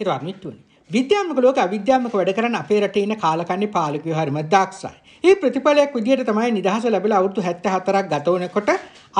හිරවත් මිට්ටුවනේ. විද්‍යාත්මක ලෝක අවිද්‍යාත්මක වැඩ කරන අපේ රටේ ඉන්න කාලකන්ණි පාලකයෝ හරිම දක්ෂයි. ඒ ප්‍රතිඵලයක් විදියට තමයි නිදහස ලැබිලා අවුරුදු 74ක් ගත වුණකොට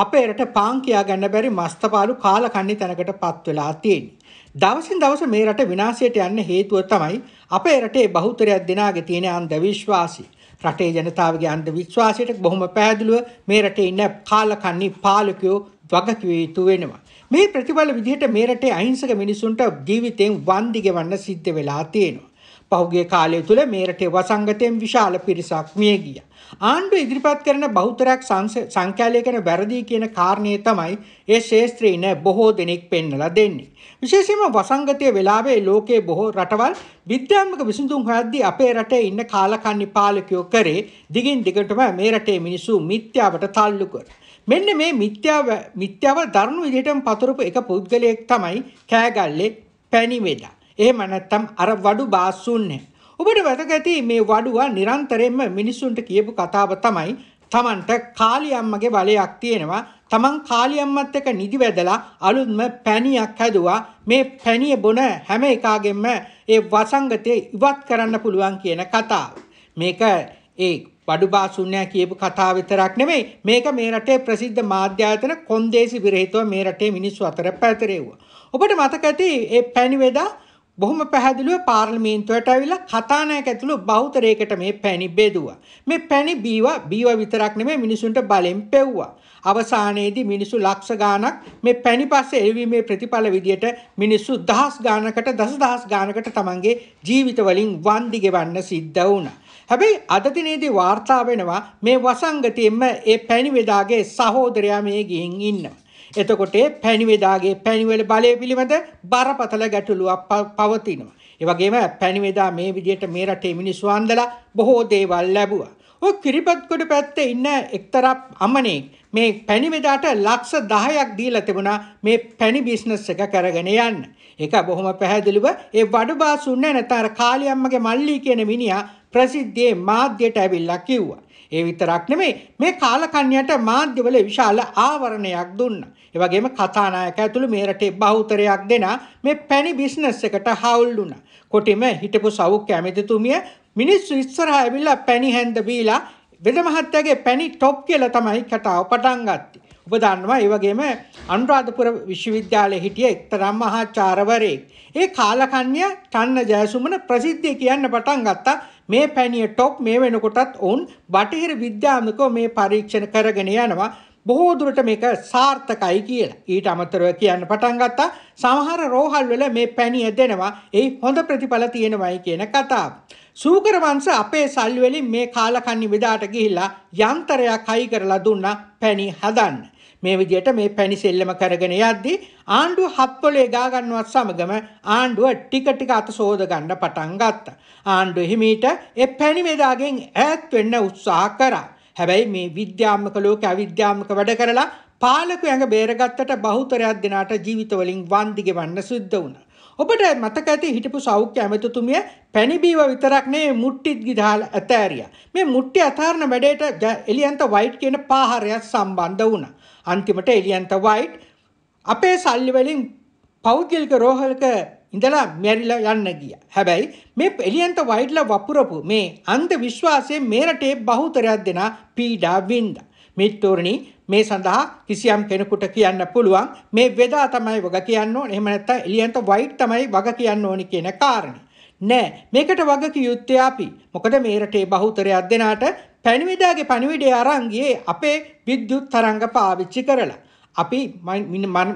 අපේ රට පාන් කියා ගන්න බැරි මස්තපාලු කාලකන්ණි තැනකටපත් වෙලා තියෙන්නේ. දවසින් දවස මේ රට විනාශයට යන්න හේතුව තමයි අපේ රටේ බහුතරයක් දෙනාගේ තියෙන අන්ධවිශ්වාසය. රටේ ජනතාවගේ අන්ධවිශ්වාසයට බොහොම පැහැදිලිව මේ රටේ ඉන්න කාලකන්ණි පාලකයෝ වගකිව යුතු වෙනවා. මේ ප්‍රතිඵල විදිහට මේ රටේ අහිංසක මිනිසුන්ට ජීවිතයෙන් වන්දි ගෙවන්න සිද්ධ වෙලා තියෙනවා. පහුගිය කාලය තුල මේ රටේ වසංගතයෙන් විශාල පිරිසක් මිය ගියා. ආණ්ඩුව ඉදිරිපත් කරන බහුතරයක් සංඛ්‍යාලයකන වැරදි කියන කාරණේ තමයි ඒ ශාස්ත්‍රීන බොහෝ දෙනෙක් පෙන්වලා දෙන්නේ. විශේෂයෙන්ම වසංගතයේ වෙලාවේ ලෝකයේ බොහෝ රටවල් විද්‍යාත්මක විසඳුම් හොයද්දී අපේ රටේ ඉන්න කාලකන්ණි පාලකයෝ කරේ දිගින් දිගටම මේ රටේ මිනිස්සු මිත්‍යාවට තල්ලු කරනවා. මෙන්න මේ මිත්‍යාව මිත්‍යාව දරුණු විදිහටම පතුරපු එක පුද්ගලයෙක් තමයි කෑගල්ලේ පැණිවේදා. එහෙම නැත්නම් අර වඩු බාස්සුන්නේ. ඔබට වැදගත් ඇති මේ වඩුව නිරන්තරයෙන්ම මිනිසුන්ට කියපු කතාව තමයි තමන්ට කාලියම්මගේ බලයක් තියෙනවා. තමන් කාලියම්මත් එක්ක නිදි වැදලා අලුත්ම පැණියක් හැදුවා. මේ පැණිය බොන හැම එකාගෙම ඒ වසංගතය ඉවත් කරන්න පුළුවන් කියන කතාව. මේක ඒ බඩුබාසු නැහැ කියපු කතා විතරක් නෙමෙයි මේක මේ රටේ ප්‍රසිද්ධ මාධ්‍ය ආයතන කොන්දේසි විරහිතව මේ රටේ මිනිස්සු අතර පැතිරෙව්වා. ඔබට මතක ඇති ඒ පැණිවේදා බොහොම පැහැදිලිව පාර්ලිමේන්තුවට ඇවිල්ලා කතානායක ඇතුළු බහුතරයකට මේ පැණි බෙදුවා. මේ පැණි බීවා බීවා විතරක් නෙමෙයි මිනිසුන්ට බලෙන් පෙව්වා. අවසානයේදී මිනිසු ලක්ෂ ගාණක් මේ පැණි පස්සේ එළවීමේ ප්‍රතිඵල විදියට මිනිස්සු දහස් ගාණකට දසදහස් ගාණකට තමන්ගේ ජීවිත වලින් වන්දි ගෙවන්න සිද්ධ වුණා. හැබැයි අද දිනේදී වාර්තා වෙනවා මේ වසංගතියෙම ඒ පැණිවේදාගේ සහෝදරයා මේ ගිහින් ඉන්නවා. එතකොට පැණිවේදාගේ පැණිවල බලය පිළිබඳ බරපතල ගැටලුවක් පවතිනවා. ඒ වගේම පැණිවේදා මේ විදිහට මේ රටේ මිනිස්සු අන්දලා බොහෝ දේවල් ලැබුවා. ඔය කිරිබත්ගොඩ පැත්තේ ඉන්න එක්තරා අමනෙක් මේ පැණිවේදාට ලක්ෂ 10ක් දීලා තිබුණා මේ පැණි බිස්නස් එක කරගෙන යන්න. ඒක බොහොම පැහැදිලිව ඒ වඩබාසුන්නේ නැතර කාලියම්මගේ මල්ලි කියන මිනිහා ප්‍රසිද්ධියේ මාධ්‍යයට ඇවිල්ලා කිව්වා. ඒ විතරක් නෙමෙයි මේ කාලකන්ණියට මාධ්‍යවල විශාල ආවරණයක් දුන්නා. ඒ වගේම කතානායක ඇතුළු මේ රටේ බහුතරයක් දෙනා මේ පැණි බිස්නස් එකට හවුල් වුණා. කොටිම හිටපු සෞඛ්‍ය ඇමතිතුමිය මිනිස්සු ඉස්සරහා ඇවිල්ලා පැණි හැන්ද බීලා වෙද මහත්තයාගේ පැණි ටොප් කියලා තමයි කතාව පටන් ගත්තේ. උපදන්නවා. ඒ වගේම අනුරාධපුර විශ්වවිද්‍යාලයේ හිටිය එක්තරා මහාචාර්යවරයෙක්. ඒ කාලකන්‍ය චන්න ජයසුමන ප්‍රසිද්ධිය කියන්න පටන් ගත්තා. මේ පැණිය টොප් මේ වෙනකොටත් ඔවුන් බටහිර විද්‍යාත්මකව මේ පරීක්ෂණ කරගෙන යනවා. බොහෝ දුරට මේක සාර්ථකයි කියලා. ඊට අමතරව කියන්න පටන් ගත්තා සමහර රෝහල් වල මේ පැණිය දෙනවා. ඒ හොඳ ප්‍රතිඵල තියෙනවයි කියන කතාව. සූකර වංශ අපේ සල්ලි වලින් මේ කාලකන්ණි මෙදාට ගිහිල්ලා යන්ත්‍රයක් හයි කරලා දුන්නා පැණි හදන්න. මේ විදිහට මේ පැනිසෙල්ලම කරගෙන යද්දී ආණ්ඩුව හප්පලේ ගා ගන්නවත් සමගම ආණ්ඩුව ටික ටික අත සෝද ගන්න පටන් ගත්තා. ආණ්ඩුව හිමීට ඒ පැණි මෙදාගෙන් ඈත් වෙන්න උත්සාහ කරා. හැබැයි මේ විද්‍යාත්මක ලෝක අවිද්‍යාත්මක වැඩ කරලා පාලකයන්ග බේරගත්තට බහුතරයක් දෙනාට ජීවිතවලින් වන්දි ගෙවන්න සිද්ධ වුණා. ඔබට මතක ඇති හිටපු සෞඛ්‍ය ඇමතිතුමිය පැණිබීව විතරක් නෙවෙයි මුට්ටිත් ගිදාලා ඇතෑරියා. මේ මුට්ටි අතාරන වැඩේට එලියන්ත වයිට් කියන පාහරයත් සම්බන්ධ වුණා. අන්තිමට එලියන්ත වයිට් අපේ සල්ලි වලින් පෞද්ගලික රෝහලක ඉඳලා මැරිලා යන්න ගිය. හැබැයි මේ එලියන්ත වයිඩ්ල වපුරපු මේ අන්ද විශ්වාසය මේරටේ බහුතරයක් දෙෙන පීඩා වින්ද. මිත්තූරණි මේ සඳහා කිසියම් කෙනෙකුට කියන්න පුළුවන් මේ වෙදා තමයි වග කියන්න එහමනැත්ත එලියන්ත වයිට් තමයි වග කියන්න ඕනි කියන කාරණ. නෑ මේකට වග යුත්තේ අපි මොකද මේරටේ බහුතරයක් දෙනාට පැණිවිඩාගේ පණිවිඩය අරංගියේ අපේ විද්‍යුත් තරංග පාවිච්චි කරලා. අපි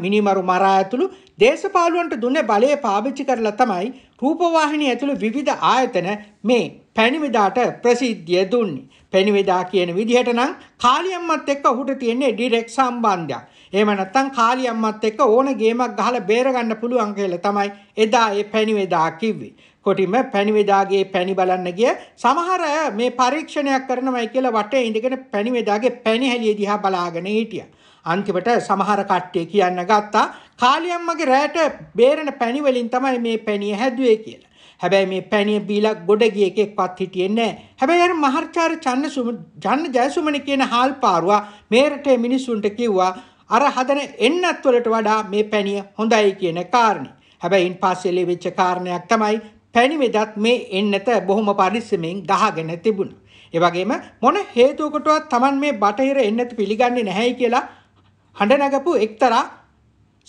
මිනිමරු මරා ඇතුළු දේශපාලුවන්ට දුන්න බලය පාවිච්චි කරලා තමයි රූපවාහිනී ඇතුළු විවිධ ආයතන මේ පැණිවිඩාට ප්‍රසිද්ධිය දුන්නේ. පැණිවිඩා කියන විදිහට නම් කාලියම්මත් එක්ක ඔහුට තියෙන්නේ ඩිරෙක්ට් සම්බන්ධයක්. එහෙම නැත්නම් කාලියම්මත් එක්ක ඕන ගේමක් ගහලා බේරගන්න පුළුවන් කියලා තමයි එදා ඒ පැණිවිඩා කිව්වේ. කොටිම පැණිවෙදාගේ පැණි බලන්න ගිය සමහර මේ පරීක්ෂණයක් කරනවයි කියලා වටේ ඉඳගෙන පැණිවෙදාගේ පැණි හැලිය දිහා බලාගෙන හිටියා. අන්තිමට සමහර කට්ටිය කියන්න ගත්තා කාලියම්මගේ රැට බේරෙන පැණි වලින් තමයි මේ පැණිය හැදුවේ කියලා. හැබැයි මේ පැණිය බීලා ගොඩ ගිය එකෙක්වත් හිටියේ නැහැ. හැබැයි අර මහර්චාර්ය චන්න ජන්න ජයසුමන කියන හාල්පාරුවා මේ රටේ මිනිසුන්ට කිව්වා අර හදන එන්නත් වලට වඩා මේ පැණිය හොඳයි කියන කාරණේ. හැබැයි ඉන් පස්සේ ලැබිච්ච කාරණයක් තමයි පැණිවෙදත් මේ එන්නත බොහොම පරිස්සමෙන් ගහගෙන තිබුණ. එවගේම මොන හේතුවකටවත් Taman මේ බටහිර එන්නත පිළිගන්නේ නැහැයි කියලා හඬ නැගපු එක්තරා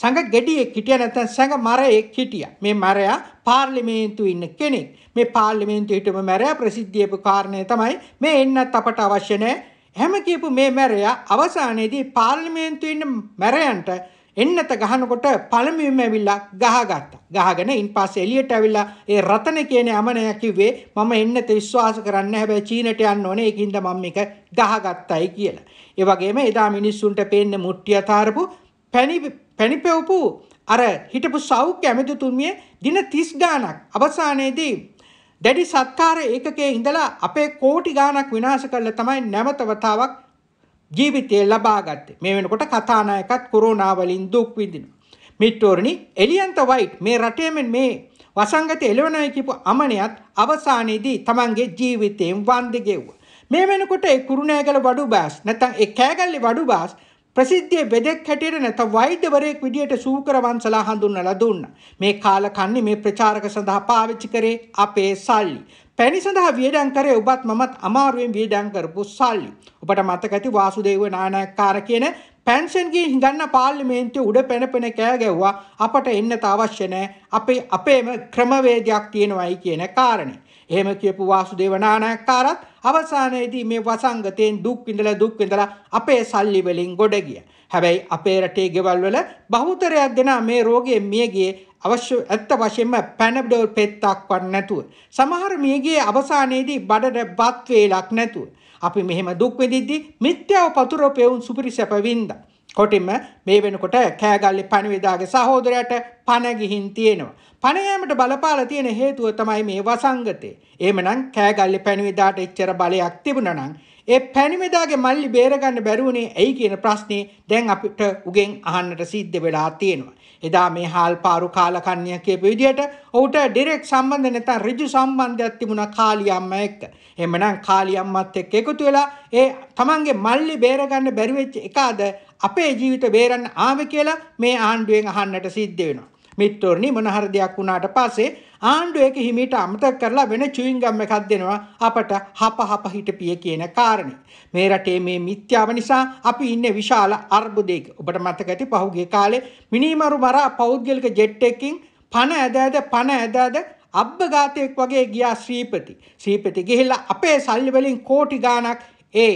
සංඝ ගෙඩියෙක් හිටියා නැත්නම් සංඝ මරයෙක් හිටියා. මේ මරයා පාර්ලිමේන්තුවේ ඉන්න කෙනෙක්. මේ පාර්ලිමේන්තුවේ හිටපු මරයා ප්‍රසිද්ධියපු කාරණය තමයි මේ එන්නත් අපට අවශ්‍ය නැහැ. හැම කියපු මේ මැරයා අවසානයේදී පාර්ලිමේන්තුවේ ඉන්න මැරයන්ට එන්නත ගහනකොට පළමුවෙම ඇවිල්ලා ගහගත්තා. ගහගෙන ඉන්පස්සේ එළියට ඇවිල්ලා ඒ රතන කියන යමනයා කිව්වේ මම එන්නත විශ්වාස කරන්න හැබැයි චීනට යන්න ඕනේ. ඒකින්ද මම මේක ගහගත්තයි කියලා. ඒ වගේම එදා මිනිස්සුන්ට පේන්න මුට්ටිය තාරපු පැණි පැණිපෙවපු අර හිටපු සෞඛ්‍ය ඇමතිතුමිය දින 30 ගාණක් අවසානයේදී දැඩි සත්කාර ඒකකයේ ඉඳලා අපේ කෝටි ගාණක් විනාශ කරලා තමයි නැවත වතාවක් ජීවිතය ලබාගත්තේ. මේ වෙනකොට කතානායකත් කොරෝනාවලින් දුක් විඳිනවා. මිට්ටෝරණි එලියන්ත වයිට් මේ රටේමෙන් මේ වසංගත එළවනයි කියපු අමනයත් අවසානයේදී තමන්ගේ ජීවිතයෙන් වන්දි ගෙව්වා. මේ වෙනකොට ඒ කුරුණෑගල වඩු බාස් නැත්නම් ඒ කෑගල්ලේ වඩු බාස් ප්‍රසිද්ධියේ බෙදෙක් හැටියට නැත්නම් වෛද්‍යවරයෙක් විදියට සූකරවංශලා හඳුන්වලා දුන්නා. මේ කාල කන්නේ මේ ප්‍රචාරක සඳහා පාවිච්චි කරේ අපේ සල්ලි. පැණි සඳහා වියදම් කරේ ඔබත් මමත් අමාරුවෙන් වියදම් කරපු සල්ලි. ඔබට මතක ඇති වාසුදේව නානායක්කාර කියන පැන්ෂන්ගේ හිඟන්න පාර්ලිමේන්තු උඩ පැනපෙන කෑ ගැව්වා අපට එන්න අවශ්‍ය නැහැ අපේ අපේම ක්‍රමවේදයක් තියෙනවයි කියන කාරණේ. එහෙම කියපු වාසුදේව නානායක්කාරත් අවසානයේදී මේ වසංගතයෙන් දුක් විඳලා දුක් විඳලා අපේ සල්ලි වලින් ගොඩ ගියා. හැබැයි අපේ රටේ ගෙවල් වල බහුතරයක් දෙනා මේ රෝගයේ මියගියේ අවශ්‍ය ඇත්ත වශයෙන්ම පැනඩෝල් පෙත්තක්වත් නැතුව. සමහර මියගියේ අවසානයේදී බඩට බත් වේලක් නැතුව. අපි මෙහෙම දුක් විඳිද්දි මිත්‍යාව පතුරපෙවුන් සුපිරි සැපවින්ද. කොටින්ම මේ වෙනකොට කෑගල්ලි පණිවිඩාගේ සහෝදරයට පණ ගිහින් තියෙනවා. පණ යෑමට බලපාලා තියෙන හේතුව තමයි මේ වසංගතේ. එහෙමනම් කෑගල්ලි පණිවිඩාට එච්චර බලයක් තිබුණා නම් ඒ පැණිමෙදාගේ මල්ලි බේරගන්න බැරුවනේ ඇයි කියන ප්‍රශ්නේ දැන් අපිට උගෙන් අහන්නට සිද්ධ වෙලා තියෙනවා. එදා මේ හාල් පාරු කාලකන්ණිය කියපු විදිහට ඔහුට ඩිරෙක්ට් සම්බන්ධ නැත්නම් ඍජු සම්බන්ධයක් තිබුණා කාලි අම්මා එක්ක. එහෙමනම් කාලි අම්මත් එක්ක එකතු වෙලා ඒ තමන්ගේ මල්ලි බේරගන්න බැරි වෙච්ච එකාද අපේ ජීවිත බේරන්න ආවේ කියලා මේ ආණ්ඩුවෙන් අහන්නට සිද්ධ වෙනවා. මිත්තෝරණි මොනහර දෙයක් වුණාට පස්සේ ආණ්ඩුව ඒක හිමීට අමතක කරලා වෙන චුයින් ගම් එකක් දෙනවා අපට හප හප හිටපිය කියන කාරණේ. මේ රටේ මේ මිත්‍යාව නිසා අපි ඉන්නේ විශාල අර්බුදයක. ඔබට මතක ඇති පහුගිය කාලේ මිනිමරු මරා පෞද්ගලික ජෙට් එකකින් පණ ඇද ඇද පණ ඇද ඇද අබ්බගාතයෙක් වගේ ගියා ශ්‍රීපති. ශ්‍රීපති ගිහිල්ලා අපේ සල්ලි වලින් කෝටි ගාණක් ඒ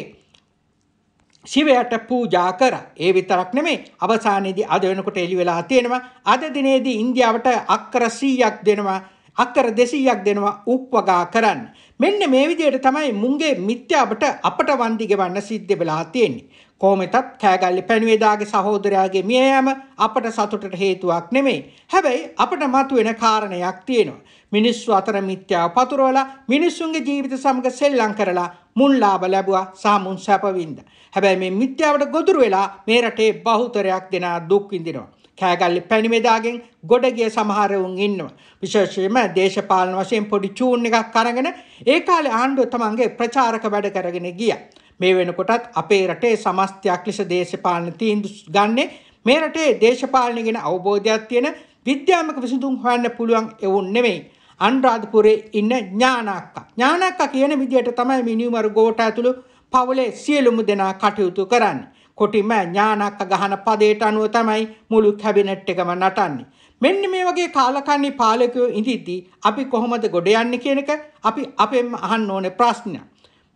ශිවයට පූජා කරා. ඒ විතරක් නෙමෙයි අවසානයේදී අද වෙනකොට එළි වෙලා තියෙනවා අද දිනේදී ඉන්දියාවට අක්කර 100ක් දෙනවා අක්කර 200ක් දෙනවා උප්වගා කරන්න. මෙන්න මේ විදිහට තමයි මුංගේ මිත්‍යාවට අපට වන්දි ගෙවන්න සිද්ධ වෙලා තියෙන්නේ. කොහොමෙතත් කෑගල්ලි පැණුවේදාගේ සහෝදරයාගේ මිය යෑම අපට සතුටට හේතුවක් නෙමෙයි. හැබැයි අපට මතුවෙන කාරණයක් තියෙනවා. මිනිස්සු අතර මිත්‍යාව පතුරවලා මිනිස්සුන්ගේ ජීවිත සමග සෙල්ලම් කරලා මුන් ලාභ ලැබුවා සහ මුන් සැප වින්දා. හැබැයි මේ මිත්‍යාවට ගොදුරු වෙලා මේ රටේ බහුතරයක් දෙනා දුක් විඳිනවා. කෑගල්ලි පැණිමෙදාගෙන් ගොඩ ගිය සමහරවුන් ඉන්නවා. විශේෂයෙන්ම දේශපාලන වශයෙන් පොඩි චූන් එකක් අරගෙන ඒ කාලේ ආණ්ඩුව තමන්ගේ ප්‍රචාරක වැඩ කරගෙන ගියා. මේ වෙනකොටත් අපේ රටේ සමස්තයක් ලෙස දේශපාලන තීන්දුව ගන්නේ මේ රටේ දේශපාලන ගැන අවබෝධයක් තියෙන විද්‍යාත්මක විසඳුම් හොයන්න පුළුවන් එවුන් නෙමෙයි. අනුරාධපුරේ ඉන්න ඥානක්කා. ඥානක්කා කියන විදියට තමයි මිනිමරු ගෝඨ ඇතුළු පවුලේ සියලුම දෙනා කටයුතු කරන්නේ. කොටිම ඥානක්ක ගහන පදයට අනුව තමයි මුළු කැබිනට් එකම නටන්නේ. මෙන්න මේ වගේ කාලකන්නේ පාලකයෝ ඉඳිද්දී අපි කොහොමද ගොඩ යන්නේ කියන එක අපි අපෙන්ම අහන්න ඕනේ ප්‍රශ්නයක්.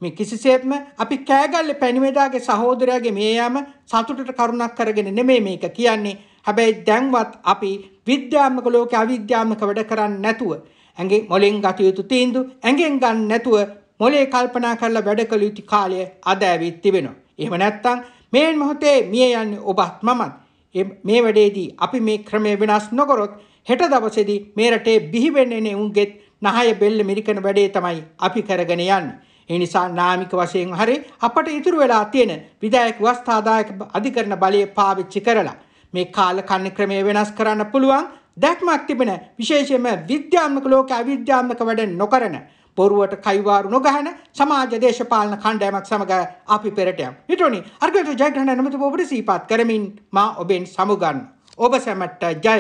මේ කිසිසේත්ම අපි කෑගල්ල පැණිවේදාගේ සහෝදරයාගේ මේ යාම සතුටට කරුණක් කරගෙන නෙමෙයි මේක කියන්නේ. හැබැයි දැන්වත් අපි විද්‍යාත්මක ලෝකේ අවිද්‍යාත්මක වැඩ කරන්නේ නැතුව ඇඟේ මොලෙන් ගත යුතු තීන්දුව ඇඟෙන් ගන්න නැතුව මොලේ කල්පනා කරලා වැඩ කළ යුතු කාලය අද ඇවිත් තිබෙනවා. එහෙම නැත්නම් මේ මොහොතේ මිය යන්නේ ඔබත් මමත් මේ වැඩේදී අපි මේ ක්‍රමය වෙනස් නොකරොත් හෙට දවසේදී මේ රටේ බිහිවෙන්නේ උන්ගෙත් නහය බෙල්ල මිරිකන වැඩේ තමයි අපි කරගෙන යන්නේ. ඒ නිසා නාමික වශයෙන් හරි අපට ඉතුරු වෙලා තියෙන විදායක වස්ථාදායක අධිකරණ බලය පාවිච්චි කරලා මේ කාල කන්න ක්‍රමය වෙනස් කරන්න පුළුවන් දැක්මක් තිබෙන විශේෂයෙන්ම විද්‍යාත්මක ලෝක අවිද්‍යාත්මක වැඩ නොකරන බොරුවට කයිවාරු නොගහන සමාජ දේශපාලන කණ්ඩෑමක් සමඟ අපි පෙරට යම්. හිටෝනි අර්ගත ජයග්‍රහණ නමතු ඔබට සීපත් කරමින් මා ඔබෙන් සමුගන්න. ඔබ සැමට ජය.